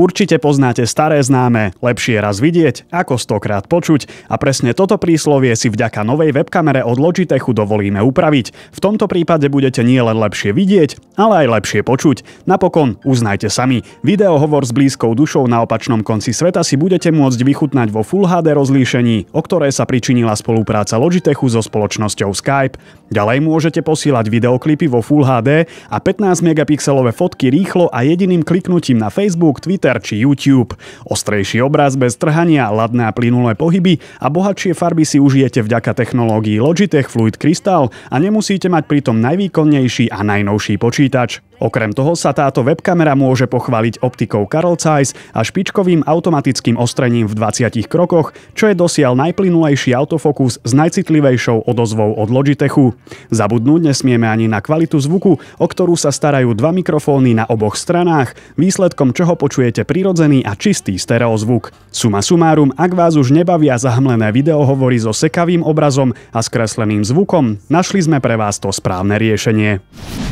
Určite poznáte staré známe, lepšie raz vidieť, ako stokrát počuť a presne toto príslovie si vďaka novej webkamere od Logitechu dovolíme upraviť. V tomto prípade budete nielen lepšie vidieť, ale aj lepšie počuť. Napokon uznajte sami, videohovor s blízkou dušou na opačnom konci sveta si budete môcť vychutnať vo Full HD rozlíšení, o ktoré sa pričinila spolupráca Logitechu so spoločnosťou Skype. Ďalej môžete posielať videoklipy vo Full HD a 15 megapixelové fotky rýchlo a jediným kliknutím na Facebook, Twitter či YouTube. Ostrejší obraz bez trhania, ladné a plynulé pohyby a bohatšie farby si užijete vďaka technológii Logitech Fluid Crystal a nemusíte mať pritom najvýkonnejší a najnovší počítač. Okrem toho sa táto webkamera môže pochváliť optikou Carl Zeiss a špičkovým automatickým ostrením v 20 krokoch, čo je dosiaľ najplynulejší autofokus s najcitlivejšou odozvou od Logitechu. Zabudnúť nesmieme ani na kvalitu zvuku, o ktorú sa starajú dva mikrofóny na oboch stranách, výsledkom čoho počujete prirodzený a čistý stereozvuk. Suma sumárum, ak vás už nebavia zahmlené videohovory so sekavým obrazom a skresleným zvukom, našli sme pre vás to správne riešenie.